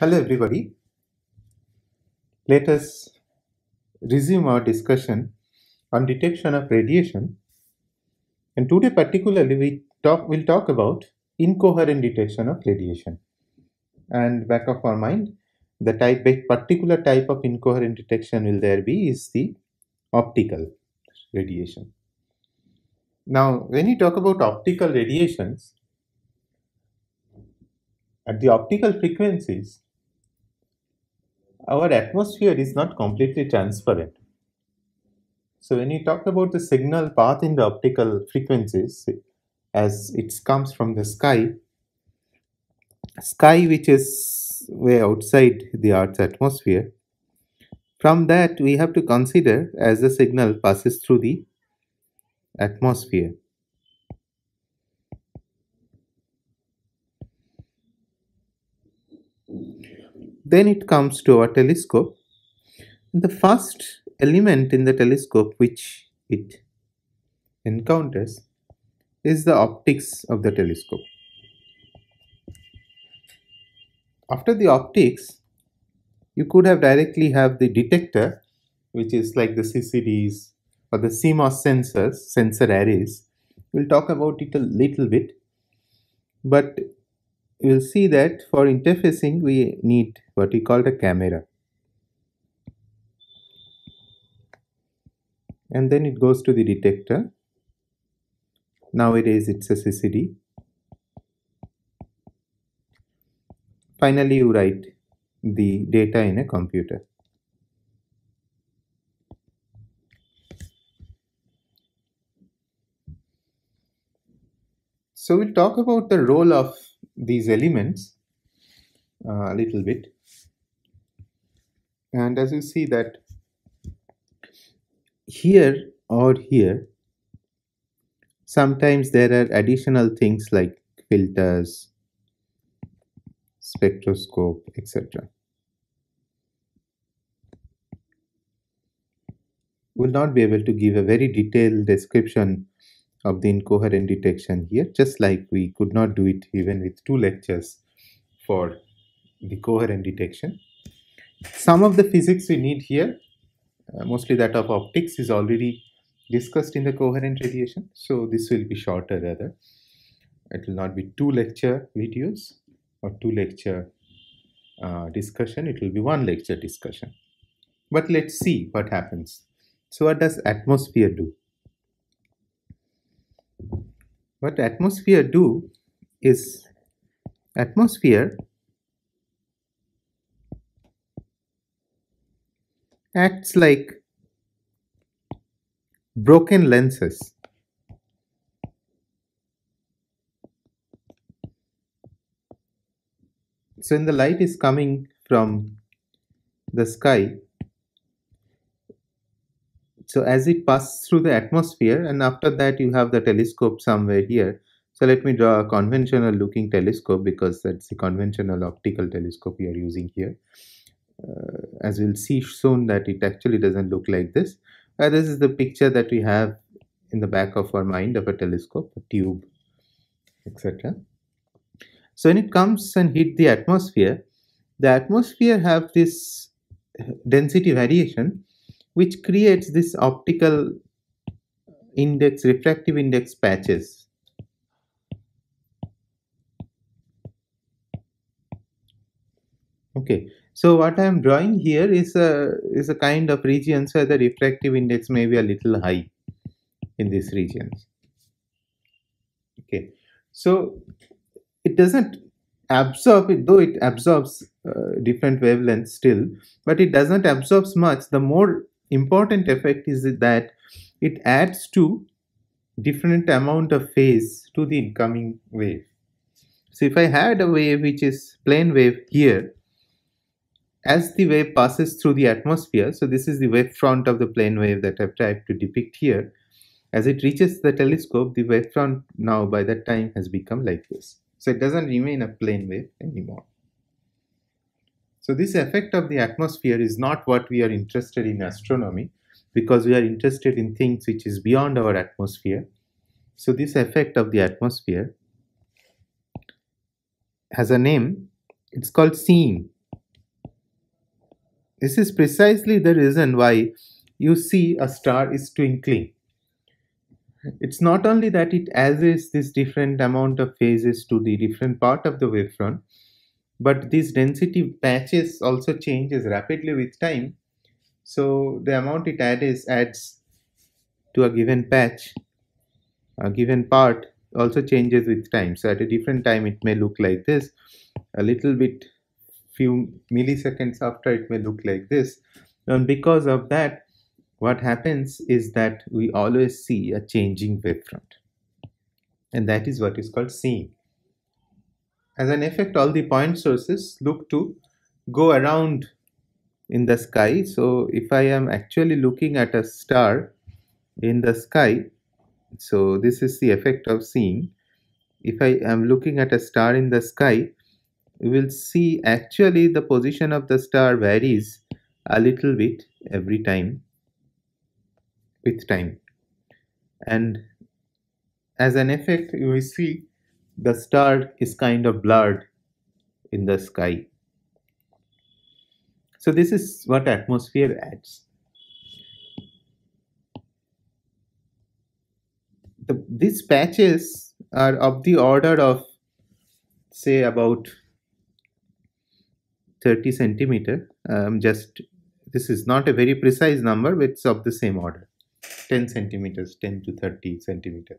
Hello everybody. Let us resume our discussion on detection of radiation. And today particularly we talk will talk about incoherent detection of radiation. And back of our mind, the type particular type of incoherent detection will there be is the optical radiation. Now, when you talk about optical radiations, at the optical frequencies, our atmosphere is not completely transparent. So when you talk about the signal path in the optical frequencies, as it comes from the sky, sky which is way outside the Earth's atmosphere, from that we have to consider as the signal passes through the atmosphere. Then it comes to our telescope. The first element in the telescope which it encounters is the optics of the telescope. After the optics, you could have directly have the detector, which is like the CCDs or the CMOS sensors, sensor arrays. We'll talk about it a little bit. But you will see that for interfacing we need what we call the camera and then it goes to the detector nowadays it's a CCD finally you write the data in a computer so we'll talk about the role of these elements uh, a little bit and as you see that here or here sometimes there are additional things like filters spectroscope etc will not be able to give a very detailed description of the incoherent detection here, just like we could not do it even with two lectures for the coherent detection. Some of the physics we need here, uh, mostly that of optics, is already discussed in the coherent radiation. So this will be shorter rather. It will not be two lecture videos or two lecture uh, discussion. It will be one lecture discussion. But let's see what happens. So what does atmosphere do? what atmosphere do is atmosphere acts like broken lenses so when the light is coming from the sky so as it passes through the atmosphere and after that you have the telescope somewhere here so let me draw a conventional looking telescope because that's the conventional optical telescope we are using here uh, as we'll see soon that it actually doesn't look like this uh, this is the picture that we have in the back of our mind of a telescope a tube etc so when it comes and hit the atmosphere the atmosphere have this density variation which creates this optical index refractive index patches okay so what i am drawing here is a is a kind of regions where the refractive index may be a little high in these regions okay so it doesn't absorb it though it absorbs uh, different wavelengths still but it doesn't absorbs much the more important effect is that it adds to different amount of phase to the incoming wave. So if I had a wave which is plane wave here, as the wave passes through the atmosphere, so this is the wave front of the plane wave that I've tried to depict here, as it reaches the telescope, the wave front now by that time has become like this. So it doesn't remain a plane wave anymore. So this effect of the atmosphere is not what we are interested in astronomy because we are interested in things which is beyond our atmosphere. So this effect of the atmosphere has a name, it's called seeing. This is precisely the reason why you see a star is twinkling. It's not only that it adds this different amount of phases to the different part of the wavefront, but these density patches also changes rapidly with time so the amount it adds adds to a given patch a given part also changes with time so at a different time it may look like this a little bit few milliseconds after it may look like this and because of that what happens is that we always see a changing wavefront and that is what is called seeing as an effect, all the point sources look to go around in the sky. So if I am actually looking at a star in the sky, so this is the effect of seeing. If I am looking at a star in the sky, you will see actually the position of the star varies a little bit every time with time. And as an effect, you will see the star is kind of blurred in the sky. So this is what atmosphere adds. The, these patches are of the order of say about 30 centimeter. Um, just this is not a very precise number, but it's of the same order 10 centimeters, 10 to 30 centimeter.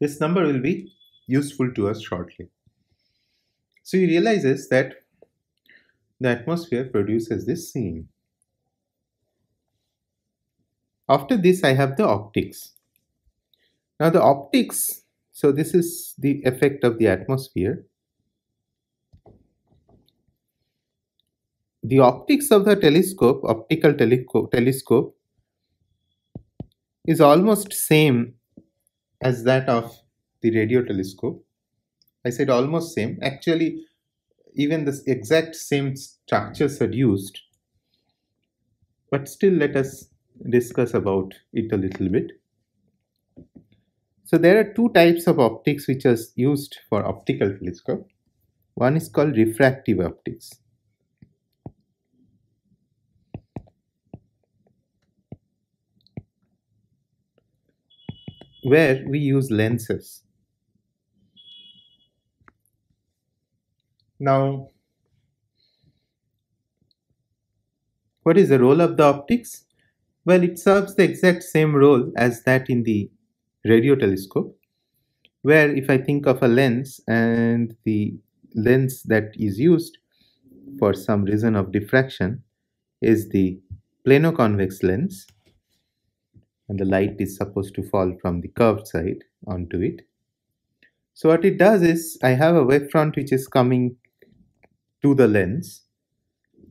This number will be useful to us shortly. So he realizes that the atmosphere produces this scene. After this, I have the optics. Now the optics, so this is the effect of the atmosphere. The optics of the telescope, optical telescope, telescope is almost same as that of the radio telescope. I said almost same. Actually, even this exact same structures are used. But still, let us discuss about it a little bit. So there are two types of optics which are used for optical telescope. One is called refractive optics where we use lenses. Now, what is the role of the optics? Well, it serves the exact same role as that in the radio telescope, where if I think of a lens and the lens that is used for some reason of diffraction is the plano convex lens and the light is supposed to fall from the curved side onto it. So what it does is I have a wavefront which is coming to the lens.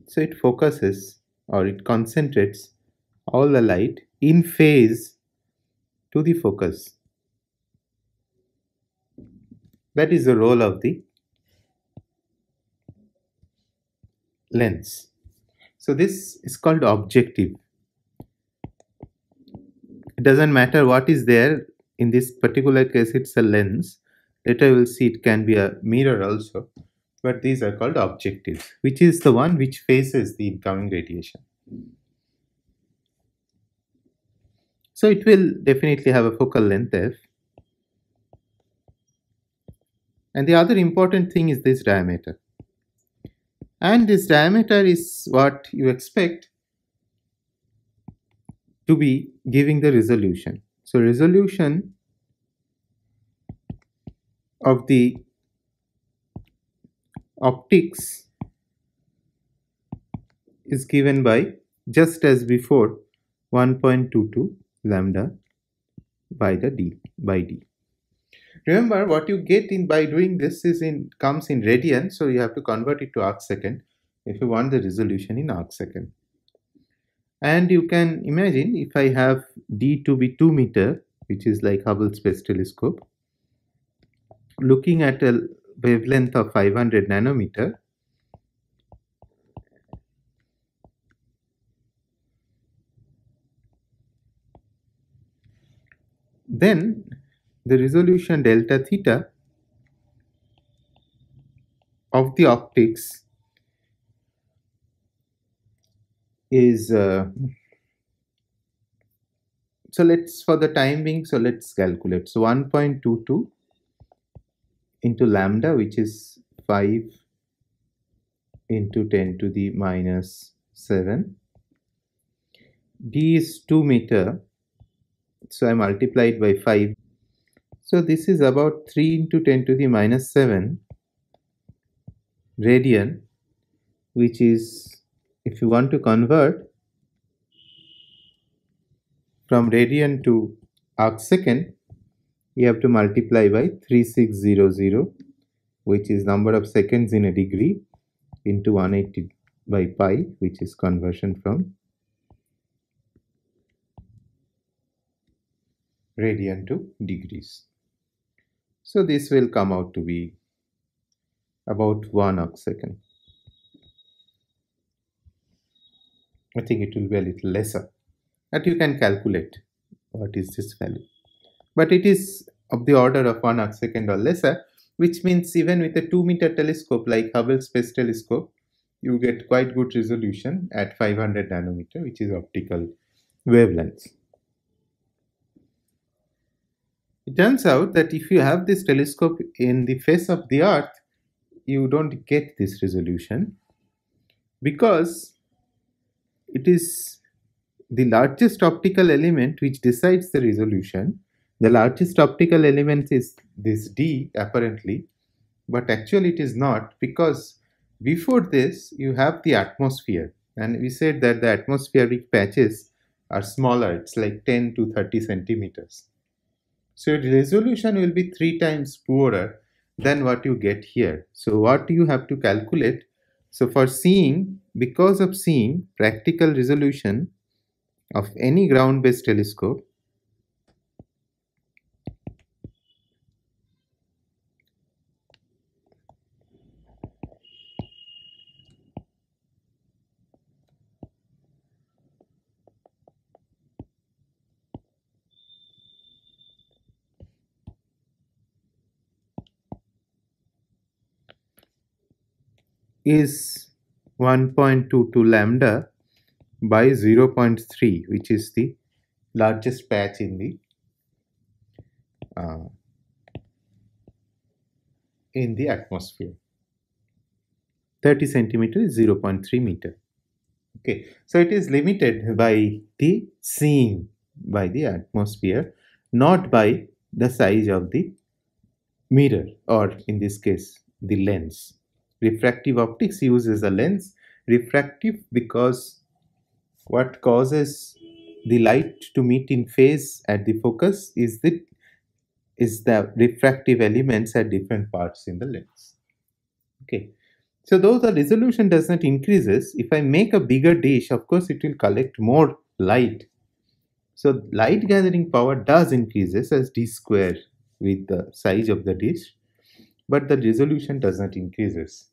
So it focuses or it concentrates all the light in phase to the focus. That is the role of the lens. So this is called objective it doesn't matter what is there in this particular case it's a lens later we'll see it can be a mirror also but these are called objectives which is the one which faces the incoming radiation so it will definitely have a focal length f and the other important thing is this diameter and this diameter is what you expect to be giving the resolution. So resolution of the optics is given by just as before 1.22 lambda by the d by d remember what you get in by doing this is in comes in radian so you have to convert it to arc second if you want the resolution in arc second and you can imagine if I have D to be 2 meter which is like Hubble Space Telescope looking at a wavelength of 500 nanometer then the resolution delta theta of the optics is uh, so let's for the time being so let's calculate so 1.22 into lambda which is 5 into 10 to the minus 7 d is 2 meter so I multiplied by 5 so this is about 3 into 10 to the minus 7 radian which is if you want to convert from radian to arc second, you have to multiply by 3600 which is number of seconds in a degree into 180 by pi which is conversion from radian to degrees. So this will come out to be about 1 arc second. I think it will be a little lesser but you can calculate what is this value. But it is of the order of 1 arcsecond or lesser which means even with a 2 meter telescope like Hubble Space Telescope you get quite good resolution at 500 nanometer which is optical wavelengths. It turns out that if you have this telescope in the face of the earth you don't get this resolution because it is the largest optical element which decides the resolution. The largest optical element is this D apparently, but actually it is not because before this you have the atmosphere and we said that the atmospheric patches are smaller, it's like 10 to 30 centimeters. So the resolution will be three times poorer than what you get here. So what you have to calculate so for seeing, because of seeing practical resolution of any ground-based telescope, is 1.22 lambda by 0.3 which is the largest patch in the uh, in the atmosphere 30 centimeter is 0.3 meter okay so it is limited by the seeing by the atmosphere not by the size of the mirror or in this case the lens refractive optics uses a lens refractive because what causes the light to meet in phase at the focus is the is the refractive elements at different parts in the lens okay so though the resolution does not increases if i make a bigger dish of course it will collect more light so light gathering power does increases as d square with the size of the dish but the resolution does not increases.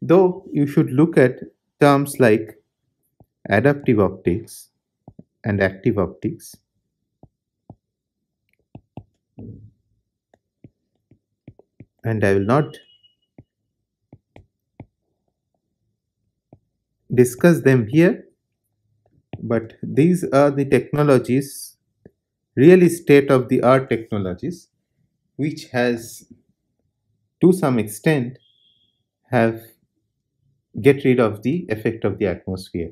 Though you should look at terms like adaptive optics and active optics. And I will not discuss them here, but these are the technologies, really state of the art technologies, which has to some extent have get rid of the effect of the atmosphere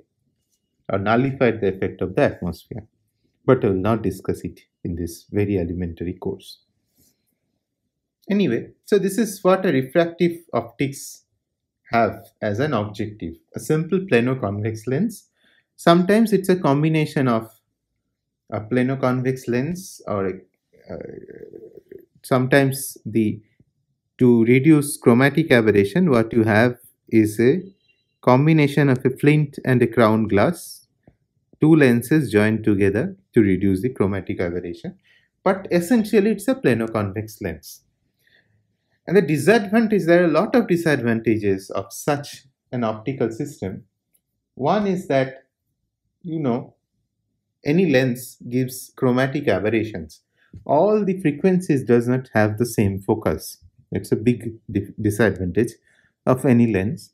or nullified the effect of the atmosphere but I will not discuss it in this very elementary course. Anyway, so this is what a refractive optics have as an objective, a simple plano-convex lens. Sometimes it's a combination of a plano-convex lens or a, uh, sometimes the to reduce chromatic aberration, what you have is a combination of a flint and a crown glass, two lenses joined together to reduce the chromatic aberration. But essentially, it's a plano convex lens. And the disadvantage, there are a lot of disadvantages of such an optical system. One is that, you know, any lens gives chromatic aberrations. All the frequencies does not have the same focus. It's a big disadvantage of any lens.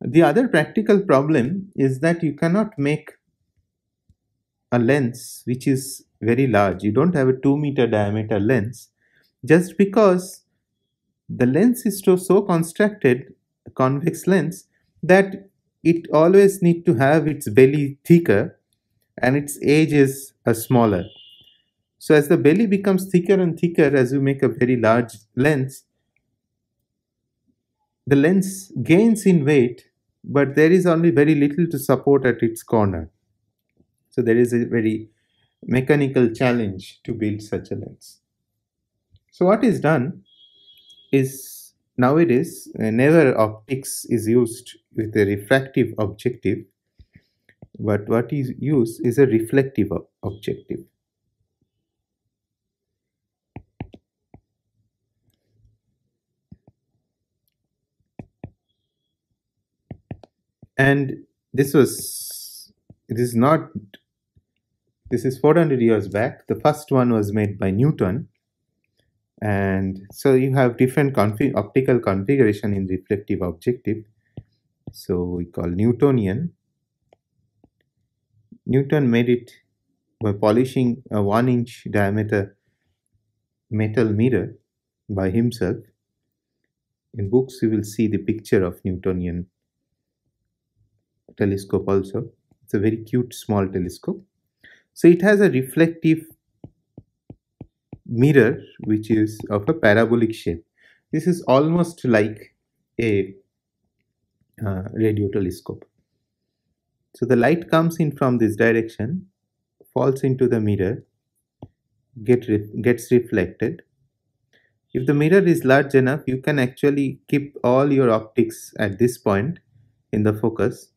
The other practical problem is that you cannot make a lens which is very large. You don't have a 2 meter diameter lens just because the lens is so constructed, a convex lens, that it always need to have its belly thicker and its edges are uh, smaller. So as the belly becomes thicker and thicker as you make a very large lens, the lens gains in weight, but there is only very little to support at its corner. So there is a very mechanical challenge to build such a lens. So what is done is nowadays uh, never optics is used with a refractive objective but what is used is a reflective objective. and this was it is not this is 400 years back the first one was made by newton and so you have different config, optical configuration in reflective objective so we call newtonian newton made it by polishing a 1 inch diameter metal mirror by himself in books you will see the picture of newtonian telescope also. It's a very cute small telescope. So it has a reflective mirror which is of a parabolic shape. This is almost like a uh, radio telescope. So the light comes in from this direction, falls into the mirror, get re gets reflected. If the mirror is large enough, you can actually keep all your optics at this point in the focus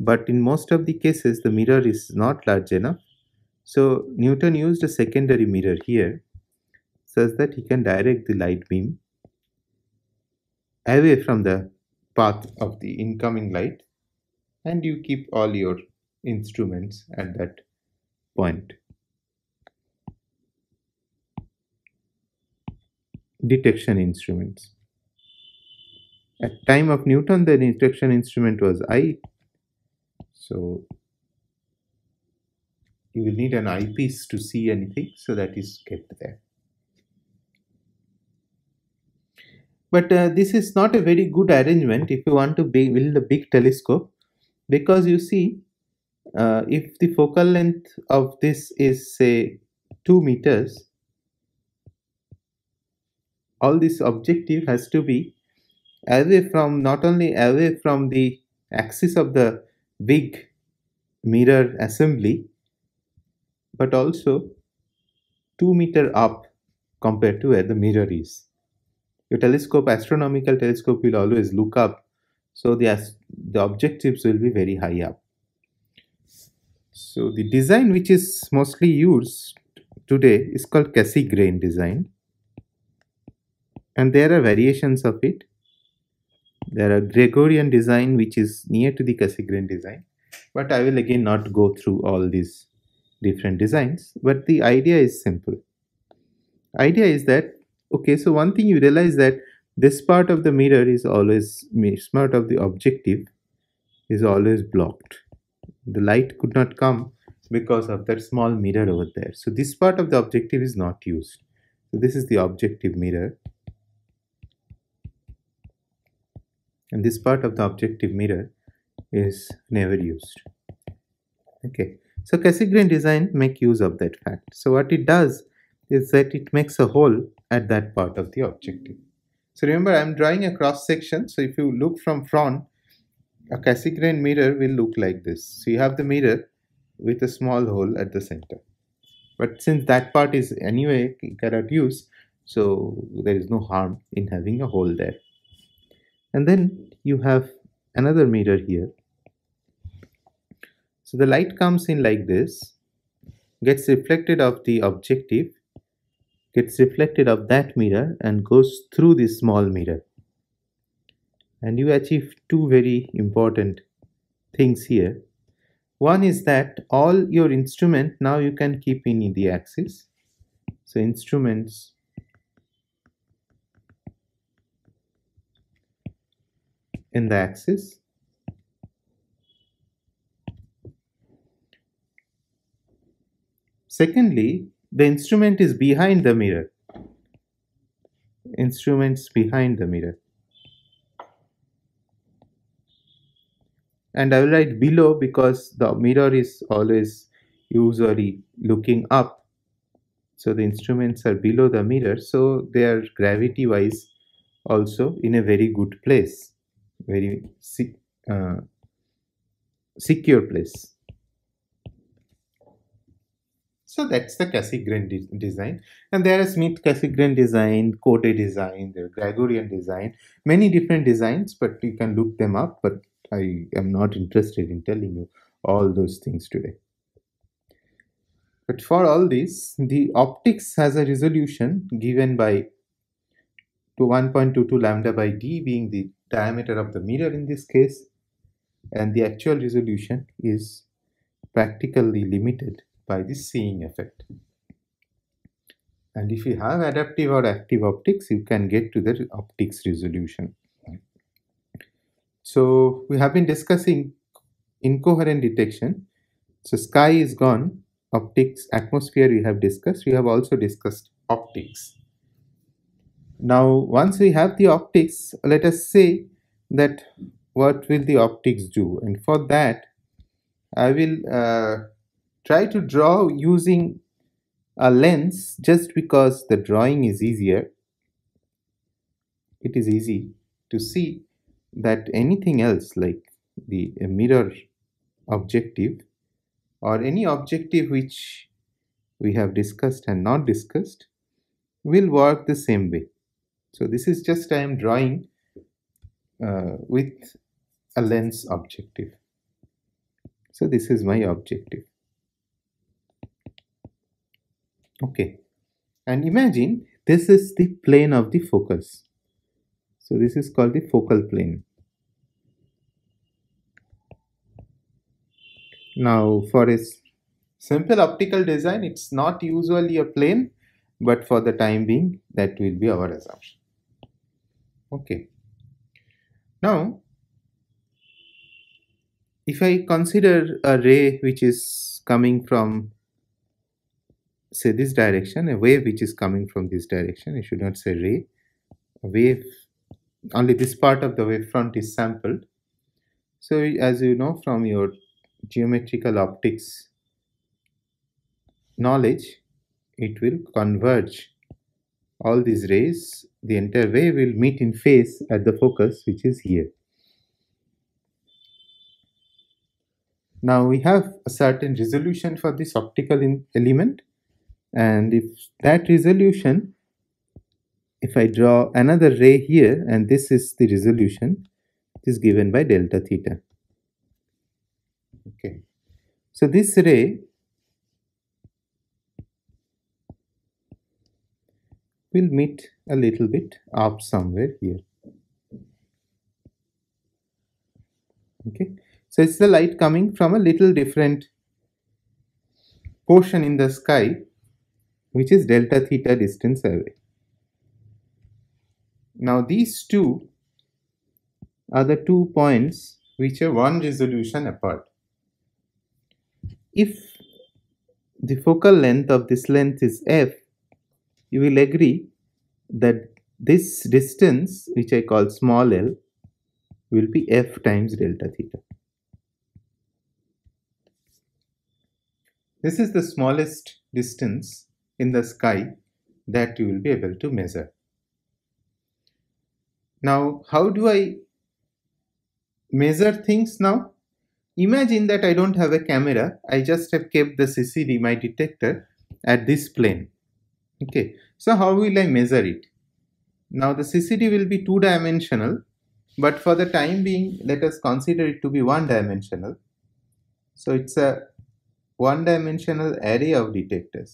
but in most of the cases the mirror is not large enough so Newton used a secondary mirror here such that he can direct the light beam away from the path of the incoming light and you keep all your instruments at that point. Detection instruments. At time of Newton the detection instrument was I so you will need an eyepiece to see anything, so that is kept there. But uh, this is not a very good arrangement if you want to build a big telescope because you see uh, if the focal length of this is say 2 meters all this objective has to be away from not only away from the axis of the big mirror assembly but also 2 meter up compared to where the mirror is. Your telescope, astronomical telescope will always look up so the, the objectives will be very high up. So the design which is mostly used today is called Cassegrain design and there are variations of it there are Gregorian design which is near to the Cassegrain design but I will again not go through all these different designs but the idea is simple idea is that okay so one thing you realize that this part of the mirror is always this part of the objective is always blocked the light could not come because of that small mirror over there so this part of the objective is not used so this is the objective mirror and this part of the objective mirror is never used okay so Cassegrain design make use of that fact so what it does is that it makes a hole at that part of the objective so remember I'm drawing a cross section so if you look from front a Cassegrain mirror will look like this so you have the mirror with a small hole at the center but since that part is anyway cannot use so there is no harm in having a hole there and then you have another mirror here so the light comes in like this gets reflected of the objective gets reflected of that mirror and goes through this small mirror and you achieve two very important things here one is that all your instrument now you can keep in the axis so instruments in the axis secondly the instrument is behind the mirror instruments behind the mirror and I will write below because the mirror is always usually looking up so the instruments are below the mirror so they are gravity wise also in a very good place very uh, secure place. So that's the Cassegrain de design. And there are Smith Cassegrain design, Cote design, the Gregorian design, many different designs, but you can look them up. But I am not interested in telling you all those things today. But for all this, the optics has a resolution given by to 1.22 lambda by d being the diameter of the mirror in this case and the actual resolution is practically limited by the seeing effect. And if you have adaptive or active optics, you can get to the optics resolution. So we have been discussing incoherent detection. So sky is gone, optics, atmosphere we have discussed. We have also discussed optics. Now once we have the optics, let us say that what will the optics do and for that I will uh, try to draw using a lens just because the drawing is easier. It is easy to see that anything else like the mirror objective or any objective which we have discussed and not discussed will work the same way. So this is just I am drawing uh, with a lens objective. So this is my objective. Okay. And imagine this is the plane of the focus. So this is called the focal plane. Now for a simple optical design, it's not usually a plane, but for the time being, that will be our assumption okay now if I consider a ray which is coming from say this direction a wave which is coming from this direction I should not say ray a wave only this part of the wavefront is sampled so as you know from your geometrical optics knowledge it will converge all these rays, the entire ray will meet in phase at the focus which is here. Now we have a certain resolution for this optical element and if that resolution, if I draw another ray here and this is the resolution, it is given by delta theta. Okay. So this ray will meet a little bit up somewhere here okay so it's the light coming from a little different portion in the sky which is delta theta distance away now these two are the two points which are one resolution apart if the focal length of this length is f you will agree that this distance which I call small l will be f times delta theta. This is the smallest distance in the sky that you will be able to measure. Now, how do I measure things now? Imagine that I don't have a camera, I just have kept the CCD, my detector, at this plane okay so how will i measure it now the ccd will be two dimensional but for the time being let us consider it to be one dimensional so it's a one dimensional array of detectors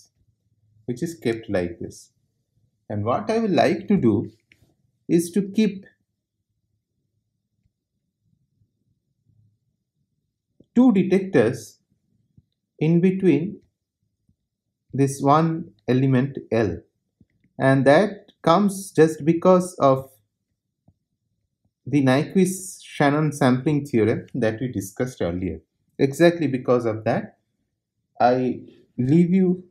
which is kept like this and what i would like to do is to keep two detectors in between this one element L and that comes just because of the Nyquist-Shannon sampling theorem that we discussed earlier. Exactly because of that, I leave you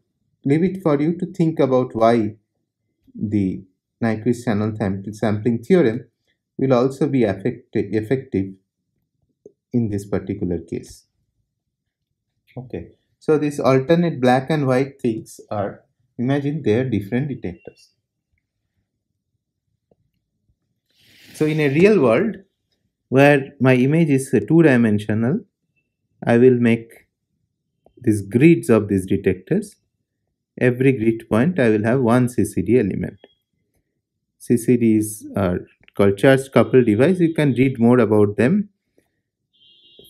leave it for you to think about why the Nyquist-Shannon sampling theorem will also be effective in this particular case. Okay. So these alternate black and white things are, imagine they are different detectors. So in a real world where my image is two dimensional, I will make these grids of these detectors. Every grid point I will have one CCD element. CCDs are uh, called charge coupled device. You can read more about them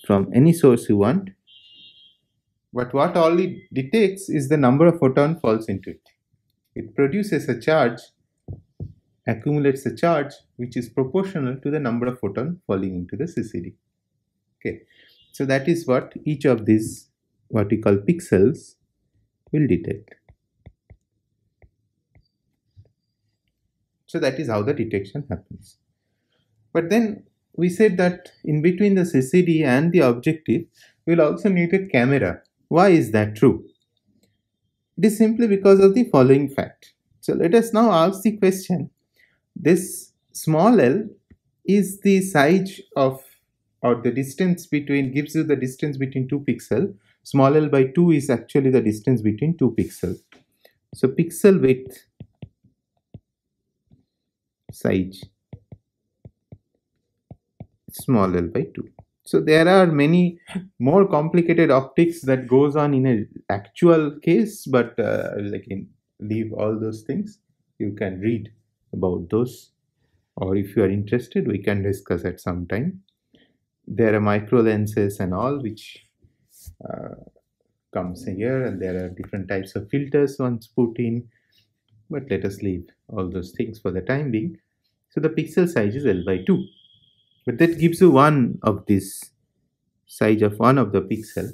from any source you want. But what all it detects is the number of photon falls into it. It produces a charge, accumulates a charge which is proportional to the number of photon falling into the CCD. Okay, so that is what each of these what we call pixels will detect. So that is how the detection happens. But then we said that in between the CCD and the objective, we'll also need a camera why is that true? It is simply because of the following fact. So let us now ask the question. This small l is the size of or the distance between gives you the distance between two pixel. Small l by 2 is actually the distance between two pixel. So pixel width size small l by 2 so there are many more complicated optics that goes on in an actual case but uh, like in leave all those things you can read about those or if you are interested we can discuss at some time there are micro lenses and all which uh, comes here and there are different types of filters once put in but let us leave all those things for the time being so the pixel size is l by 2 but that gives you one of this size of one of the pixel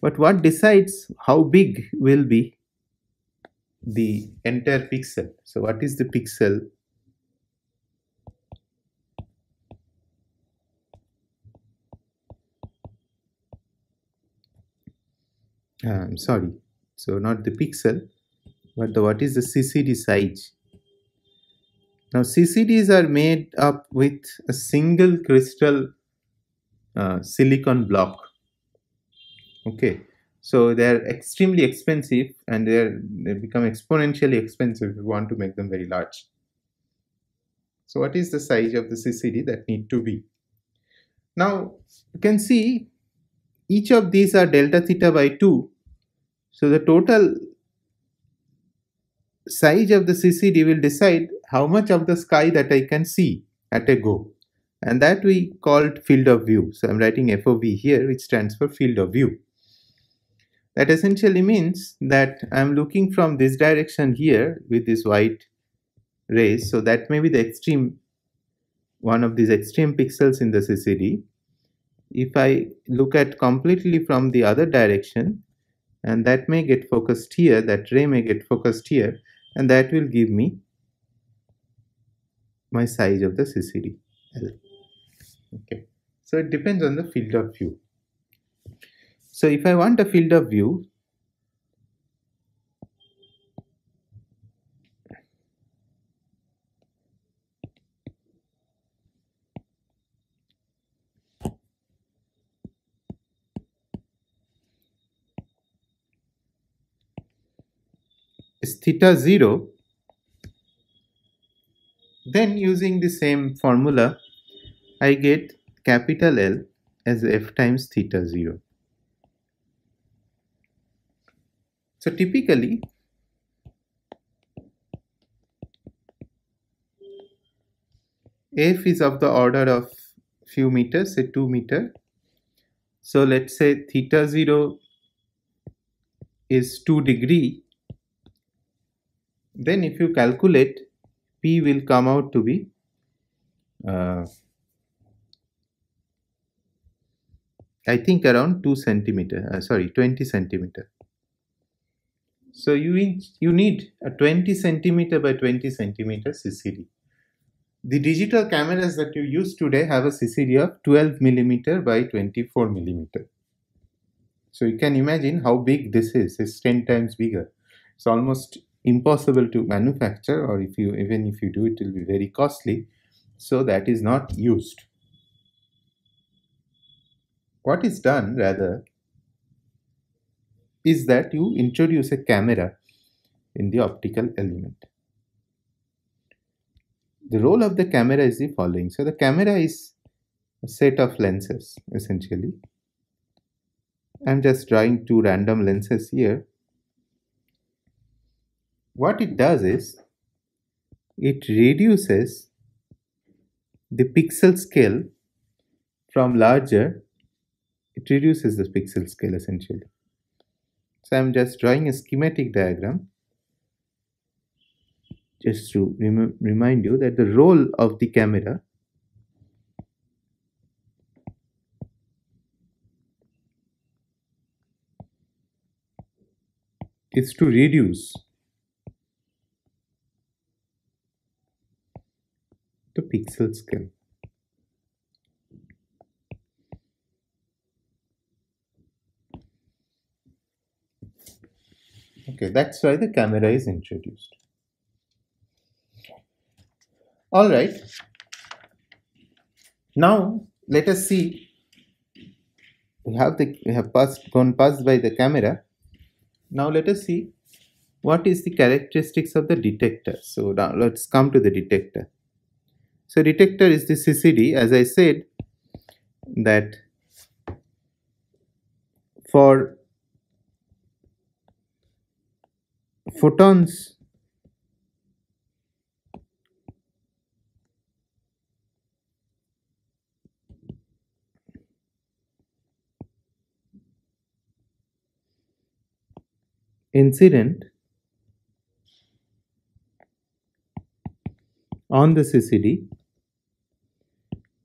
but what decides how big will be the entire pixel so what is the pixel ah, I'm sorry so not the pixel but the what is the CCD size now CCDs are made up with a single crystal uh, silicon block. Okay, so they're extremely expensive and they they become exponentially expensive if you want to make them very large. So what is the size of the CCD that need to be? Now you can see each of these are delta theta by 2. So the total size of the CCD will decide how much of the sky that I can see at a go. And that we called field of view. So I'm writing FOV here, which stands for field of view. That essentially means that I'm looking from this direction here with this white rays. So that may be the extreme, one of these extreme pixels in the CCD. If I look at completely from the other direction, and that may get focused here, that ray may get focused here, and that will give me my size of the CCD L. Okay, so it depends on the field of view. So if I want a field of view, is theta 0 then using the same formula, I get capital L as f times theta 0. So typically, f is of the order of few meters, say 2 meter. So let's say theta 0 is 2 degree. Then if you calculate P will come out to be uh, I think around 2 centimeter uh, sorry 20 centimeter so you you need a 20 centimeter by 20 centimeter CCD the digital cameras that you use today have a CCD of 12 millimeter by 24 millimeter so you can imagine how big this is it's 10 times bigger it's almost impossible to manufacture or if you even if you do it will be very costly so that is not used what is done rather is that you introduce a camera in the optical element the role of the camera is the following so the camera is a set of lenses essentially i'm just drawing two random lenses here what it does is it reduces the pixel scale from larger it reduces the pixel scale essentially so i'm just drawing a schematic diagram just to rem remind you that the role of the camera is to reduce pixel scale. Okay, that's why the camera is introduced. All right. Now let us see. We have the we have passed gone past by the camera. Now let us see what is the characteristics of the detector. So now let's come to the detector. So detector is the CCD as I said that for photons incident on the CCD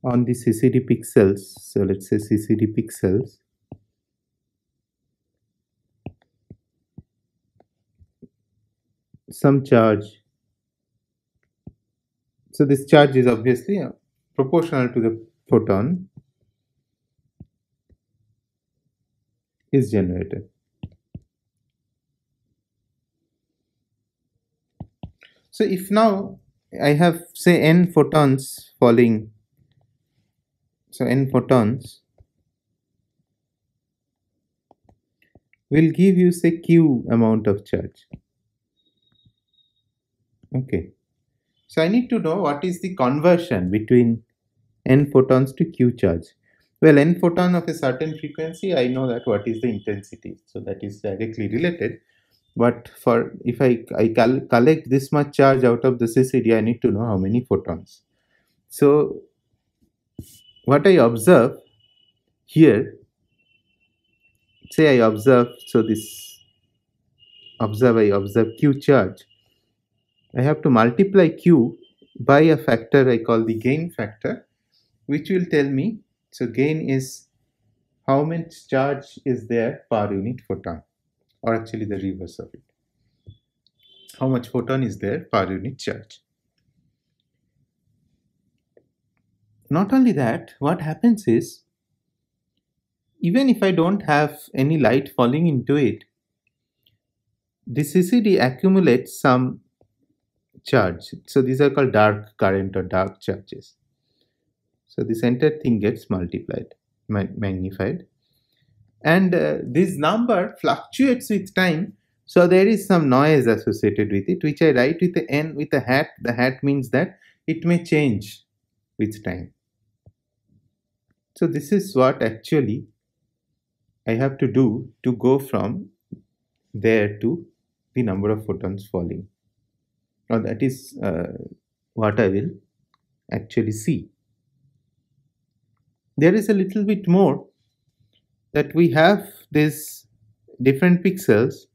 on the CCD pixels. So let's say CCD pixels. Some charge. So this charge is obviously uh, proportional to the photon is generated. So if now I have say n photons falling so n photons will give you say q amount of charge okay so i need to know what is the conversion between n photons to q charge well n photon of a certain frequency i know that what is the intensity so that is directly related but for if i i collect this much charge out of this CCD, i need to know how many photons so what I observe here say I observe so this observe I observe Q charge I have to multiply Q by a factor I call the gain factor which will tell me so gain is how much charge is there per unit photon or actually the reverse of it how much photon is there per unit charge not only that, what happens is even if I don't have any light falling into it, the CCD accumulates some charge. So these are called dark current or dark charges. So the center thing gets multiplied, magnified. And uh, this number fluctuates with time. So there is some noise associated with it, which I write with the n with a hat. The hat means that it may change with time. So this is what actually I have to do to go from there to the number of photons falling. Now that is uh, what I will actually see. There is a little bit more that we have these different pixels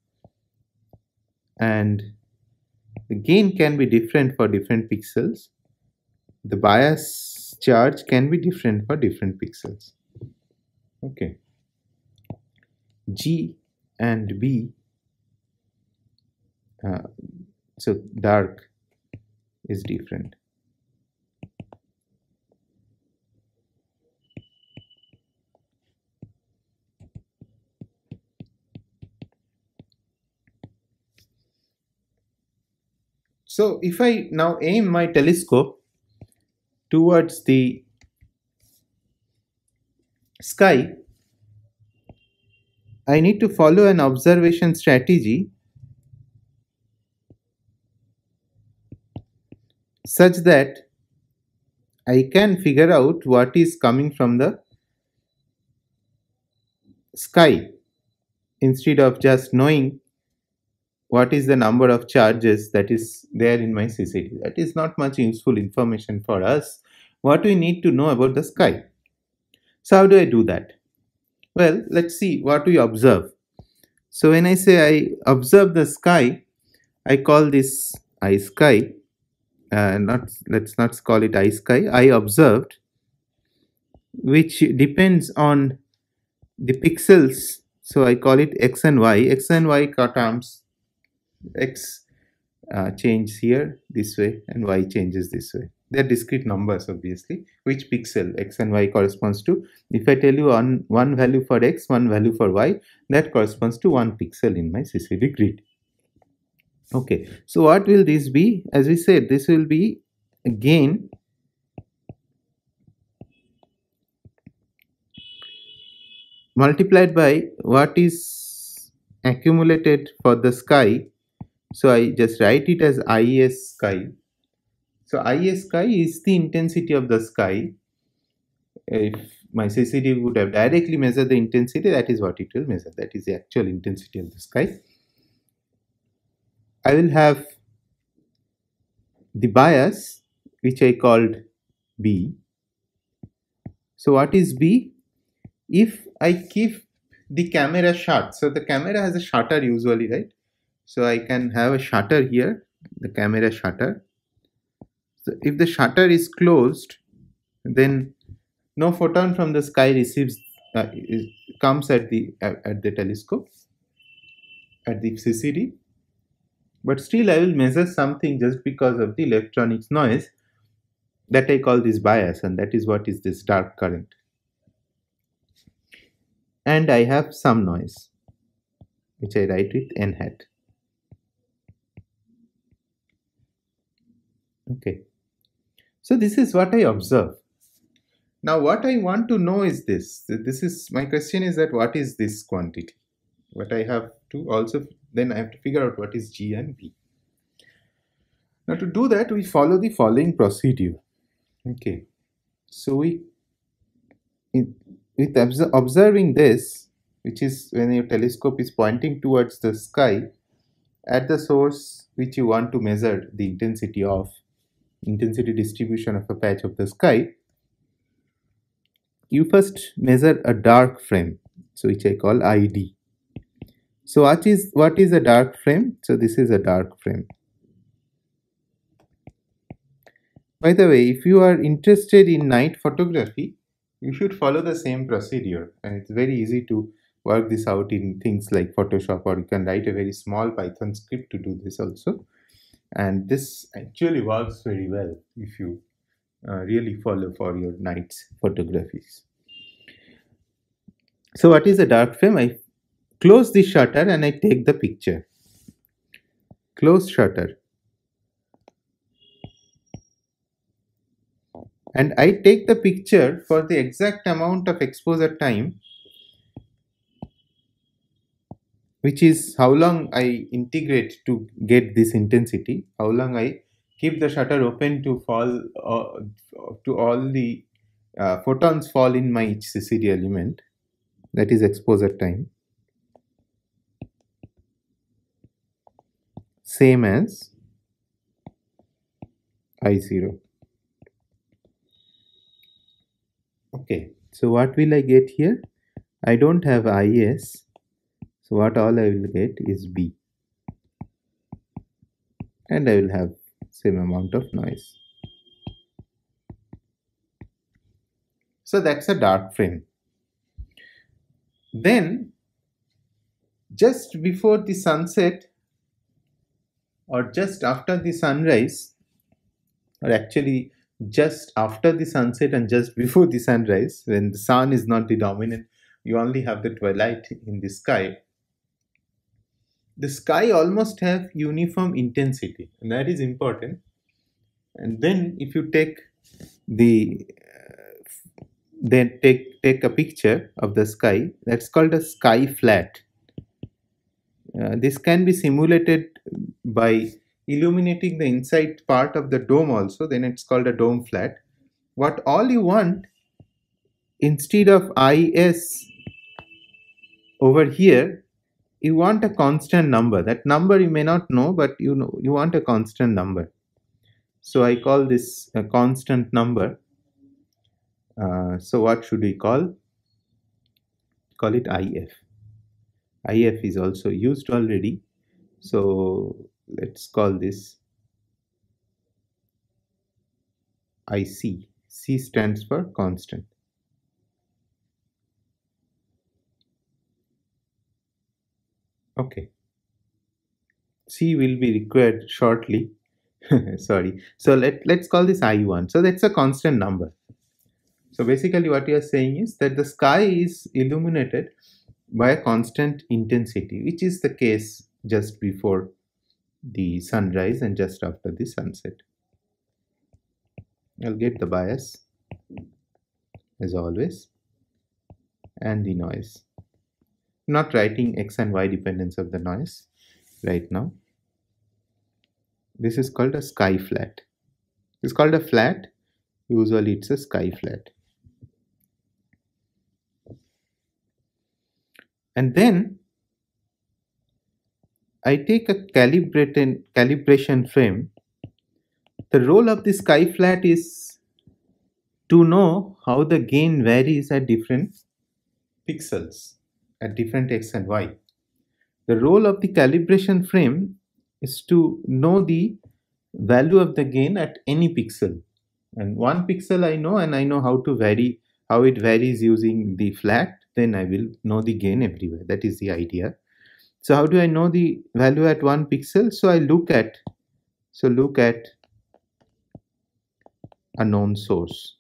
and the gain can be different for different pixels. The bias charge can be different for different pixels okay G and B uh, so dark is different So if I now aim my telescope towards the sky, I need to follow an observation strategy such that I can figure out what is coming from the sky instead of just knowing what is the number of charges that is there in my CCD. That is not much useful information for us. What we need to know about the sky. So how do I do that? Well, let's see what we observe. So when I say I observe the sky, I call this I sky. Uh, not let's not call it I sky. I observed, which depends on the pixels. So I call it x and y. X and y terms x uh, changes here this way and y changes this way they're discrete numbers obviously which pixel x and y corresponds to if i tell you on one value for x one value for y that corresponds to one pixel in my ccd grid okay so what will this be as we said this will be again multiplied by what is accumulated for the sky so I just write it as IS sky. So IS sky is the intensity of the sky. If my CCD would have directly measured the intensity, that is what it will measure. That is the actual intensity of the sky. I will have the bias which I called B. So what is B? If I keep the camera shut, so the camera has a shutter usually, right? so I can have a shutter here the camera shutter so if the shutter is closed then no photon from the sky receives uh, is, comes at the uh, at the telescope at the CCD but still I will measure something just because of the electronics noise that I call this bias and that is what is this dark current and I have some noise which I write with n hat Okay. So this is what I observe. Now what I want to know is this. This is my question is that what is this quantity? What I have to also then I have to figure out what is G and B. Now to do that we follow the following procedure. Okay. So we in, with obs observing this which is when your telescope is pointing towards the sky at the source which you want to measure the intensity of intensity distribution of a patch of the sky, you first measure a dark frame, so which I call ID. So what is, what is a dark frame? So this is a dark frame. By the way, if you are interested in night photography, you should follow the same procedure and it's very easy to work this out in things like Photoshop or you can write a very small Python script to do this also and this actually works very well if you uh, really follow for your night's photographies so what is a dark frame i close the shutter and i take the picture close shutter and i take the picture for the exact amount of exposure time which is how long I integrate to get this intensity, how long I keep the shutter open to fall uh, to all the uh, photons fall in my HCCD element that is exposure time same as I0 okay so what will I get here I don't have IS so what all I will get is B and I will have same amount of noise so that's a dark frame then just before the sunset or just after the sunrise or actually just after the sunset and just before the sunrise when the sun is not the dominant you only have the twilight in the sky the sky almost have uniform intensity and that is important and then if you take the uh, then take take a picture of the sky that's called a sky flat uh, this can be simulated by illuminating the inside part of the dome also then it's called a dome flat what all you want instead of is over here you want a constant number that number you may not know but you know you want a constant number so I call this a constant number uh, so what should we call call it IF IF is also used already so let's call this IC C stands for constant Okay. C will be required shortly. Sorry. So let, let's call this I1. So that's a constant number. So basically what you are saying is that the sky is illuminated by a constant intensity, which is the case just before the sunrise and just after the sunset. I'll get the bias as always and the noise not writing x and y dependence of the noise right now. This is called a sky flat. It's called a flat. Usually it's a sky flat. And then I take a calibrated calibration frame. The role of the sky flat is to know how the gain varies at different pixels at different x and y. The role of the calibration frame is to know the value of the gain at any pixel. And one pixel I know and I know how to vary, how it varies using the flat, then I will know the gain everywhere. That is the idea. So how do I know the value at one pixel? So I look at, so look at a known source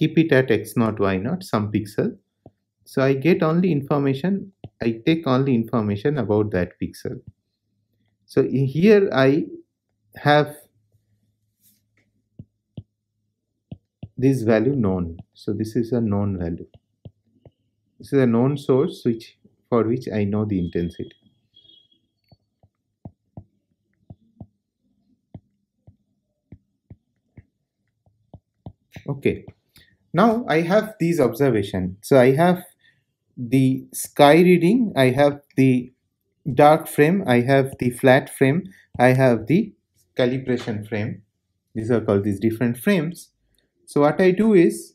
keep it at x naught y naught some pixel so I get only information I take only information about that pixel so here I have this value known so this is a known value this is a known source which for which I know the intensity okay now I have these observations. So I have the sky reading, I have the dark frame, I have the flat frame, I have the calibration frame. These are called these different frames. So what I do is,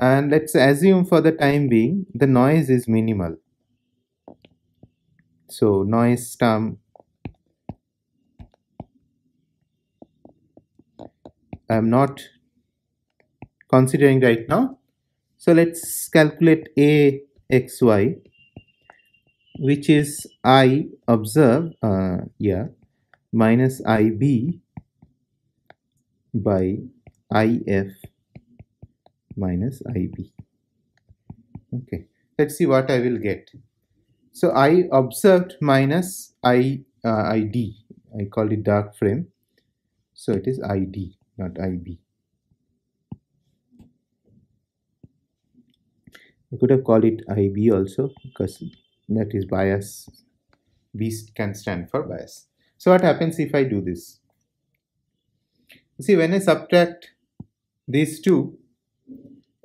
and let's assume for the time being, the noise is minimal. So noise term I'm not considering right now. So let's calculate a x y, which is i observe uh, yeah minus ib by if minus ib okay let's see what i will get so i observed minus i uh, id i call it dark frame so it is id not ib I could have called it IB also because that is bias. B can stand for bias. So what happens if I do this? You see, when I subtract these two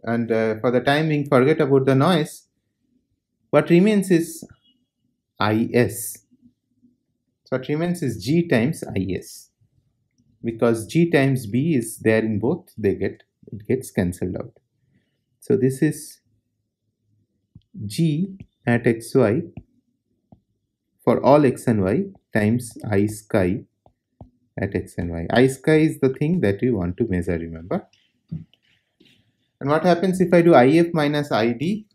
and uh, for the time being forget about the noise, what remains is IS. So what remains is G times IS because G times B is there in both, they get it gets cancelled out. So this is g at xy for all x and y times i sky at x and y. i sky is the thing that we want to measure remember. And what happens if I do if minus id?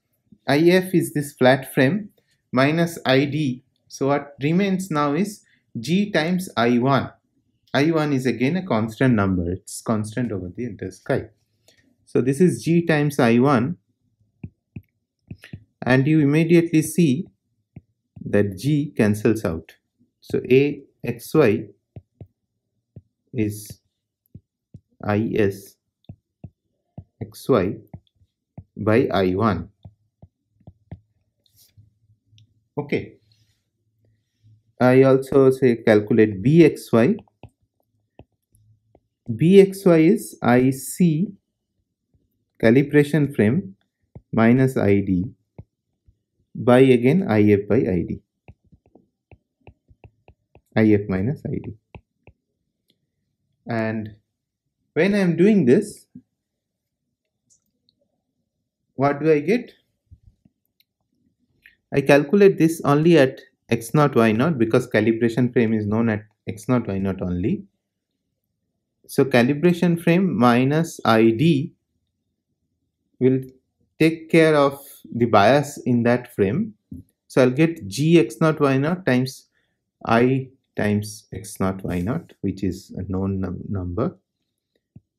if is this flat frame minus id. So what remains now is g times i1. i1 is again a constant number. It's constant over the entire sky. So this is g times i1 and you immediately see that G cancels out. So A X Y is I S X Y by i1 okay i also say calculate B X Y. B X Y is ic calibration frame minus id by again if by id if minus id and when I am doing this what do I get I calculate this only at x naught y naught because calibration frame is known at x naught y naught only so calibration frame minus id will take care of the bias in that frame. So I'll get g x naught y naught times i times x naught y naught which is a known num number.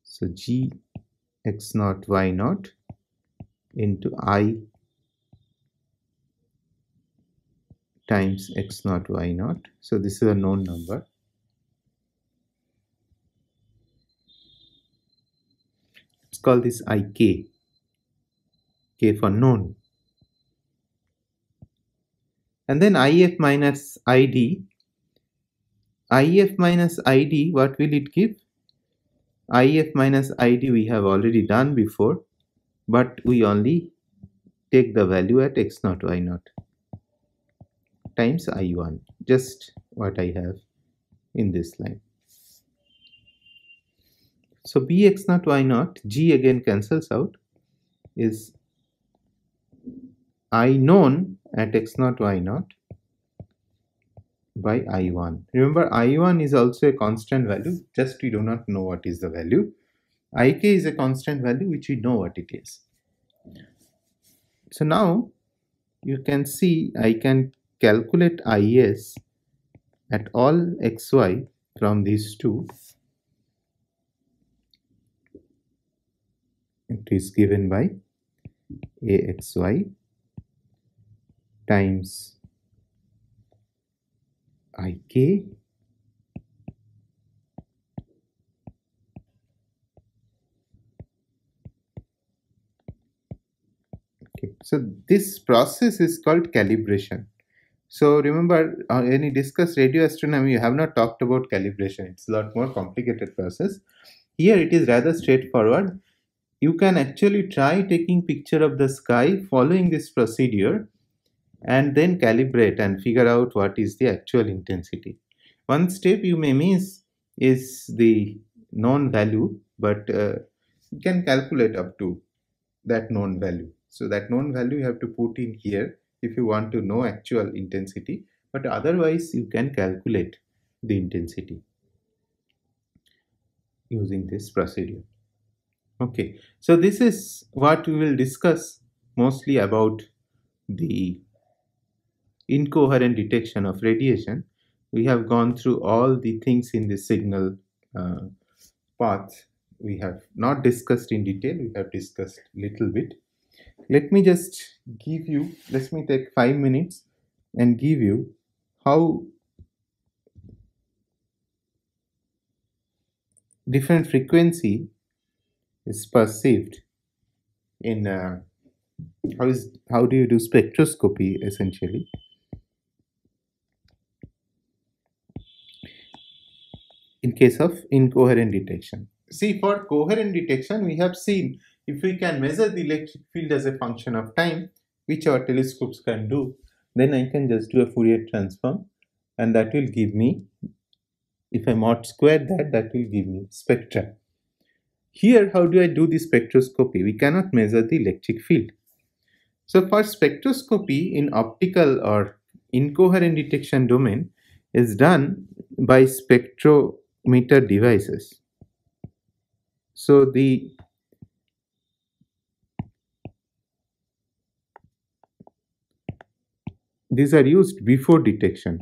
So g x naught y naught into i times x naught y naught. So this is a known number. Let's call this ik k for known. And then if minus id, if minus id, what will it give? if minus id we have already done before, but we only take the value at x 0 y 0 times i1, just what I have in this line. So bx 0 y 0 g again cancels out, is I known at x naught y naught by i1 remember i1 is also a constant value just we do not know what is the value ik is a constant value which we know what it is so now you can see i can calculate is at all xy from these two it is given by axy times ik okay so this process is called calibration so remember uh, when you discuss radio astronomy you have not talked about calibration it's a lot more complicated process here it is rather straightforward you can actually try taking picture of the sky following this procedure and then calibrate and figure out what is the actual intensity. One step you may miss is the known value, but uh, you can calculate up to that known value. So that known value you have to put in here if you want to know actual intensity, but otherwise you can calculate the intensity using this procedure. Okay, so this is what we will discuss mostly about the incoherent detection of radiation, we have gone through all the things in the signal uh, path. We have not discussed in detail, we have discussed little bit. Let me just give you, let me take five minutes and give you how different frequency is perceived in uh, how is how do you do spectroscopy essentially in case of incoherent detection. See for coherent detection we have seen if we can measure the electric field as a function of time which our telescopes can do then I can just do a Fourier transform and that will give me if I mod square that that will give me spectra. Here how do I do the spectroscopy? We cannot measure the electric field. So for spectroscopy in optical or incoherent detection domain is done by spectro meter devices. So the these are used before detection.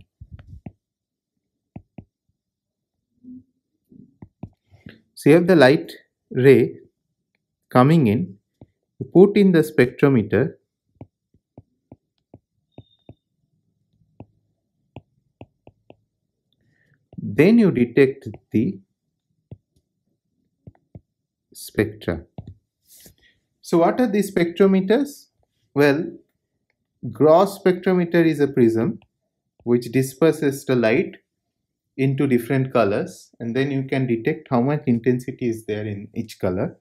So you have the light ray coming in, put in the spectrometer then you detect the spectra. So what are the spectrometers? Well, Gross spectrometer is a prism which disperses the light into different colors and then you can detect how much intensity is there in each color.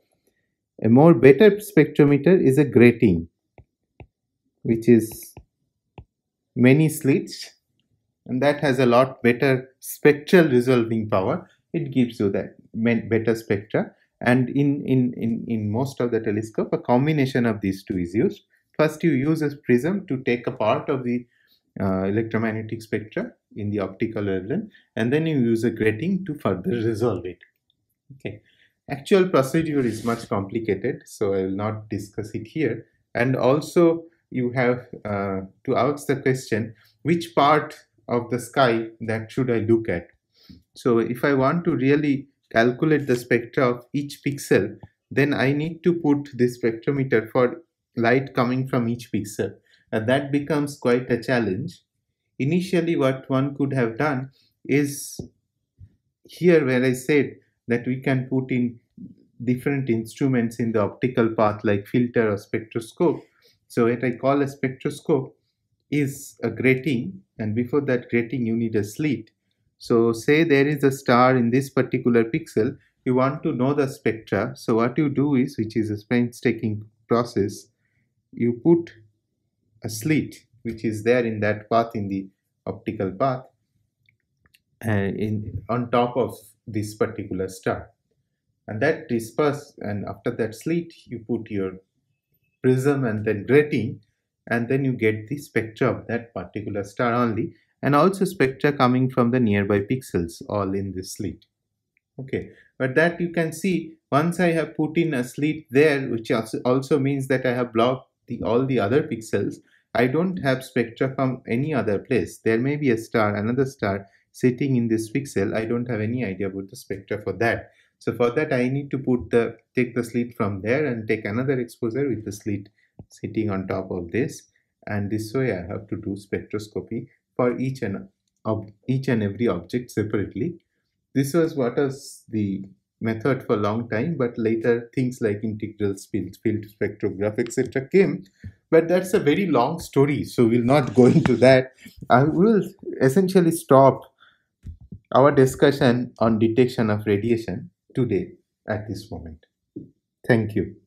A more better spectrometer is a grating which is many slits and that has a lot better spectral resolving power it gives you that better spectra and in, in, in, in most of the telescope a combination of these two is used first you use a prism to take a part of the uh, electromagnetic spectra in the optical wavelength and then you use a grating to further resolve it okay actual procedure is much complicated so i will not discuss it here and also you have uh, to ask the question which part of the sky that should I look at? So if I want to really calculate the spectra of each pixel, then I need to put this spectrometer for light coming from each pixel. And uh, that becomes quite a challenge. Initially, what one could have done is here where I said that we can put in different instruments in the optical path like filter or spectroscope. So what I call a spectroscope is a grating and before that grating you need a slit so say there is a star in this particular pixel you want to know the spectra so what you do is which is a painstaking process you put a slit which is there in that path in the optical path and in on top of this particular star and that disperse and after that slit you put your prism and then grating and then you get the spectra of that particular star only and also spectra coming from the nearby pixels all in this slit okay but that you can see once I have put in a slit there which also means that I have blocked the, all the other pixels I don't have spectra from any other place there may be a star another star sitting in this pixel I don't have any idea about the spectra for that so for that I need to put the take the slit from there and take another exposure with the slit sitting on top of this and this way I have to do spectroscopy for each and of each and every object separately. This was what was the method for a long time but later things like integral field, field spectrograph etc came but that's a very long story so we'll not go into that. I will essentially stop our discussion on detection of radiation today at this moment. Thank you.